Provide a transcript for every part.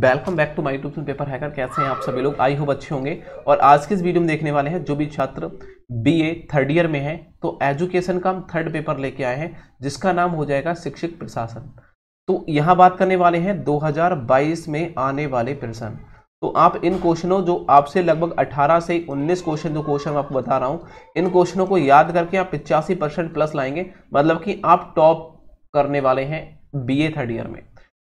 welcome back to my tuition paper hacker कैसे हैं आप सभी लोग आई होप अच्छे होंगे और आज के इस वीडियो में देखने वाले हैं जो भी छात्र बीए थर्ड ईयर में है तो एजुकेशन का हम थर्ड पेपर लेके आए हैं जिसका नाम हो जाएगा शिक्षक प्रशासन तो यहाँ बात करने वाले हैं 2022 में आने वाले प्रश्न तो आप इन क्वेश्चनों जो आपसे लगभग 18 से 19 क्वेश्चन जो क्वेश्चन आपको बता रहा हूँ इन क्वेश्चनों को याद करके आप पिचासी परसेंट प्लस लाएंगे मतलब कि आप टॉप करने वाले हैं बी थर्ड ईयर में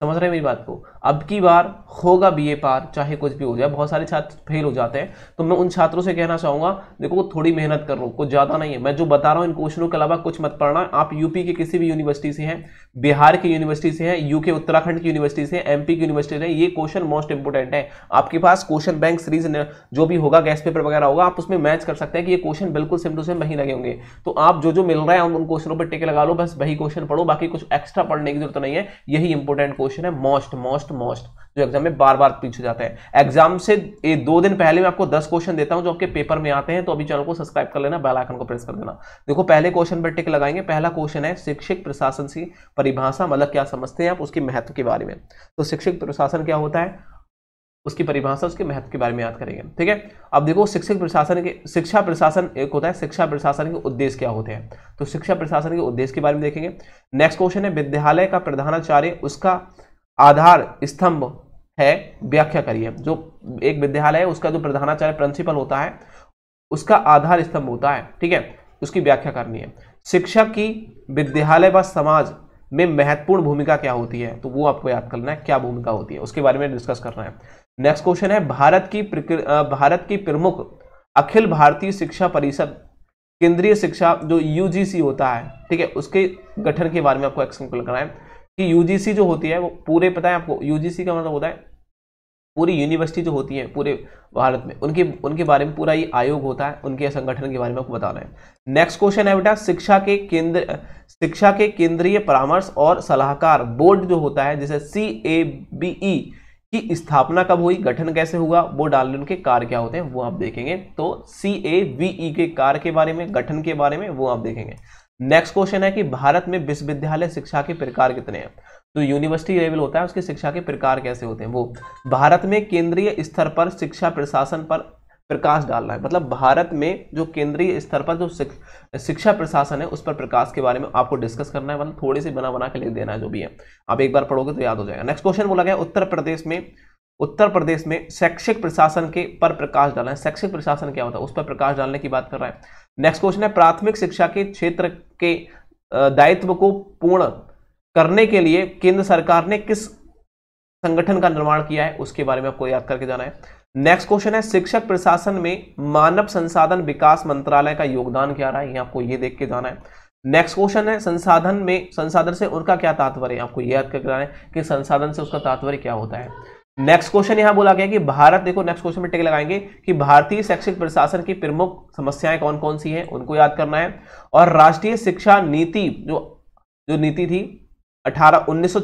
समझ रहे हैं मेरी बात को अब की बार होगा बीए पार चाहे कुछ भी हो जाए बहुत सारे छात्र फेल हो जाते हैं तो मैं उन छात्रों से कहना चाहूंगा देखो थोड़ी मेहनत कर लो कुछ ज़्यादा नहीं है मैं जो बता रहा हूं इन क्वेश्चनों के अलावा कुछ मत पढ़ना आप यूपी के किसी भी यूनिवर्सिटी से हैं बिहार की यूनिवर्सिटी से है यूके उत्तराखंड की यूनिवर्सिटी से एम की यूनिवर्सिटी से ये क्वेश्चन मोस्ट इंपोर्टेंट है आपके पास क्वेश्चन बैंक सीरीज जो भी होगा गैस पेपर वगैरह होगा आप उसमें मैच कर सकते हैं कि ये क्वेश्चन बिल्कुल सेम टू सेम वही लगे होंगे तो आप जो जो मिल रहा है उन क्वेश्चनों पर टेके लगा लो बस वही क्वेश्चन पढ़ो बाकी कुछ एक्स्ट्रा पढ़ने की जरूरत नहीं है यही इंपॉर्टेंट क्वेश्चन क्वेश्चन है मोस्ट मोस्ट मोस्ट जो एग्जाम में बार बार पूछे जाते हैं एग्जाम से ए, दो दिन पहले मैं आपको दस क्वेश्चन देता हूं जो आपके पेपर में आते हैं तो अभी चैनल को सब्सक्राइब कर लेना बेल आइकन को प्रेस कर देना देखो पहले क्वेश्चन पर टिक लगाएंगे पहला क्वेश्चन है शिक्षक प्रशासन की परिभाषा मतलब क्या समझते हैं आप उसके महत्व के बारे में तो शिक्षक प्रशासन क्या होता है उसकी परिभाषा उसके महत्व के बारे में याद करेंगे ठीक है अब देखो शिक्षक प्रशासन के शिक्षा प्रशासन एक होता है शिक्षा प्रशासन के उद्देश्य क्या होते हैं तो शिक्षा प्रशासन के उद्देश्य के बारे में देखेंगे नेक्स्ट क्वेश्चन है विद्यालय का प्रधानाचार्य उसका आधार स्तंभ है व्याख्या करिए जो एक विद्यालय है उसका जो प्रधानाचार्य प्रिंसिपल होता है उसका आधार स्तंभ होता है ठीक है उसकी व्याख्या करनी है शिक्षक की विद्यालय व समाज में महत्वपूर्ण भूमिका क्या होती है तो वो आपको याद करना है क्या भूमिका होती है उसके बारे में डिस्कस करना है नेक्स्ट क्वेश्चन है भारत की भारत की प्रमुख अखिल भारतीय शिक्षा परिषद केंद्रीय शिक्षा जो यूजीसी होता है ठीक है उसके गठन के बारे में आपको एक्सप्लेन करना है कि यूजीसी जो होती है वो पूरे पता है आपको यूजीसी का मतलब होता है पूरी यूनिवर्सिटी जो होती है पूरे भारत में उनके उनके बारे में पूरा ये आयोग होता है उनके संगठन के बारे में आपको बता रहे हैं नेक्स्ट क्वेश्चन है बेटा शिक्षा के केंद्र शिक्षा के केंद्रीय परामर्श और सलाहकार बोर्ड जो होता है जैसे सी ए बी ई कि स्थापना कब हुई गठन कैसे हुआ वो डाल उनके कार क्या होते हैं वो आप देखेंगे तो सी ए वी ई के कार के बारे में गठन के बारे में वो आप देखेंगे नेक्स्ट क्वेश्चन है कि भारत में विश्वविद्यालय शिक्षा के प्रकार कितने हैं तो यूनिवर्सिटी लेवल होता है उसकी शिक्षा के प्रकार कैसे होते हैं वो भारत में केंद्रीय स्तर पर शिक्षा प्रशासन पर प्रकाश डालना है मतलब भारत में जो केंद्रीय स्तर पर जो शिक्षा प्रशासन है उस पर प्रकाश के बारे में आपको डिस्कस करना है मतलब थोड़ी सी बना बना के लिख देना है जो भी है आप एक बार पढ़ोगे तो याद हो जाएगा नेक्स्ट क्वेश्चन बोला गया उत्तर प्रदेश में उत्तर प्रदेश में शैक्षिक प्रशासन के पर प्रकाश डालना है शैक्षिक प्रशासन क्या होता है उस पर प्रकाश डालने की बात कर रहा है नेक्स्ट क्वेश्चन है प्राथमिक शिक्षा के क्षेत्र के दायित्व को पूर्ण करने के लिए केंद्र सरकार ने किस संगठन का निर्माण किया है उसके बारे में आपको याद करके जाना है नेक्स्ट क्वेश्चन है शिक्षक प्रशासन में मानव संसाधन विकास मंत्रालय का योगदान क्या रहा है आपको ये देख के जाना है नेक्स्ट क्वेश्चन है संसाधन में संसाधन से उनका क्या तात्पर्य आपको यह याद करना है कि संसाधन से उसका तात्पर्य क्या होता है नेक्स्ट क्वेश्चन यहां बोला गया कि भारत देखो नेक्स्ट क्वेश्चन में टेक लगाएंगे कि भारतीय शैक्षिक प्रशासन की प्रमुख समस्याएं कौन कौन सी हैं उनको याद करना है और राष्ट्रीय शिक्षा नीति जो जो नीति थी अठारह उन्नीस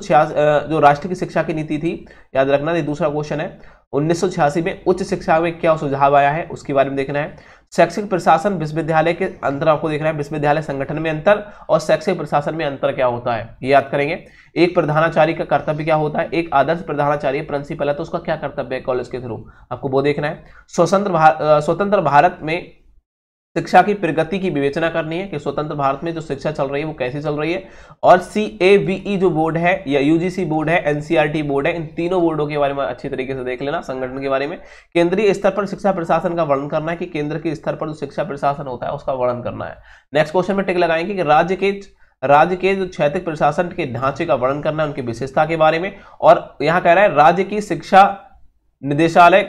जो राष्ट्रीय शिक्षा की नीति थी याद रखना ये दूसरा क्वेश्चन है उन्नीस में उच्च शिक्षा में क्या सुझाव आया है उसके बारे में देखना है शैक्षिक प्रशासन विश्वविद्यालय के अंतर आपको देखना है विश्वविद्यालय संगठन में अंतर और शैक्षिक प्रशासन में अंतर क्या होता है ये याद करेंगे एक प्रधानाचार्य का कर्तव्य क्या होता है एक आदर्श प्रधानाचार्य प्रिंसिपल है तो उसका क्या कर्तव्य है कॉलेज के थ्रू आपको वो देखना है स्वतंत्र भार, स्वतंत्र भारत में शिक्षा की प्रगति की विवेचना करनी है कि स्वतंत्र भारत में जो शिक्षा चल रही है वो कैसी चल रही है और सी ए बी ई जो बोर्ड है या यूजीसी बोर्ड है एनसीईआरटी बोर्ड है इन तीनों बोर्डों के बारे में अच्छी तरीके से देख लेना संगठन के बारे में केंद्रीय स्तर पर शिक्षा प्रशासन का वर्णन करना है कि केंद्र के स्तर पर जो शिक्षा प्रशासन होता है उसका वर्णन करना है नेक्स्ट क्वेश्चन में टिक लगाएंगे कि राज्य के राज्य के जो क्षेत्रिक प्रशासन के ढांचे का वर्णन करना है उनकी विशेषता के बारे में और यहां कह रहा है राज्य की शिक्षा निदेशालय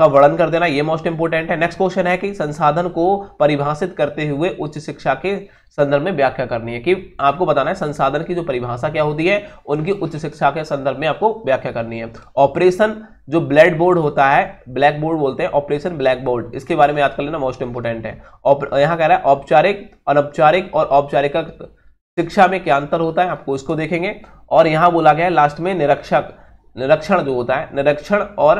का वर्णन कर देना ये मोस्ट इंपोर्टेंट है नेक्स्ट क्वेश्चन है कि संसाधन को परिभाषित करते हुए उच्च शिक्षा के संदर्भ में व्याख्या करनी है कि आपको बताना है संसाधन की जो परिभाषा क्या होती है उनकी उच्च शिक्षा के संदर्भ में आपको व्याख्या करनी है ऑपरेशन जो ब्लैक बोर्ड होता है ब्लैक बोर्ड बोलते हैं ऑपरेशन ब्लैक बोर्ड इसके बारे में याद कर लेना मोस्ट इंपोर्टेंट है यहाँ कह रहा है औपचारिक अनौपचारिक और औपचारिक शिक्षा में क्या अंतर होता है आपको इसको देखेंगे और यहाँ बोला गया है लास्ट में निरक्षक निरीक्षण जो होता है निरीक्षण और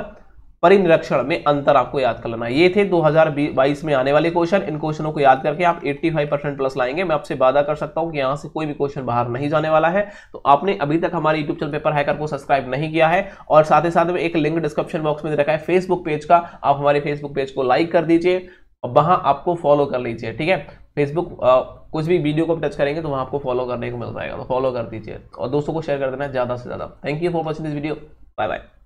परिनिरक्षण में अंतर आपको याद कर लेना ये थे 2022 में आने वाले क्वेश्चन इन क्वेश्चनों को याद करके आप 85 परसेंट प्लस लाएंगे मैं आपसे वादा कर सकता हूं कि यहां से कोई भी क्वेश्चन बाहर नहीं जाने वाला है तो आपने अभी तक हमारे यूट्यूब चैनल पेपर हैकर को सब्सक्राइब नहीं किया है और साथ ही साथ में एक लिंक डिस्क्रिप्शन बॉक्स में रखा है फेसबुक पेज का आप हमारे फेसबुक पेज को लाइक कर दीजिए और वहां आपको फॉलो कर लीजिए ठीक है फेसबुक कुछ भी वीडियो को टच करेंगे तो वहाँ आपको फॉलो करने को मिल जाएगा तो फॉलो कर दीजिए और दोस्तों को शेयर कर देना ज़्यादा से ज़्यादा thank you for watching this video bye bye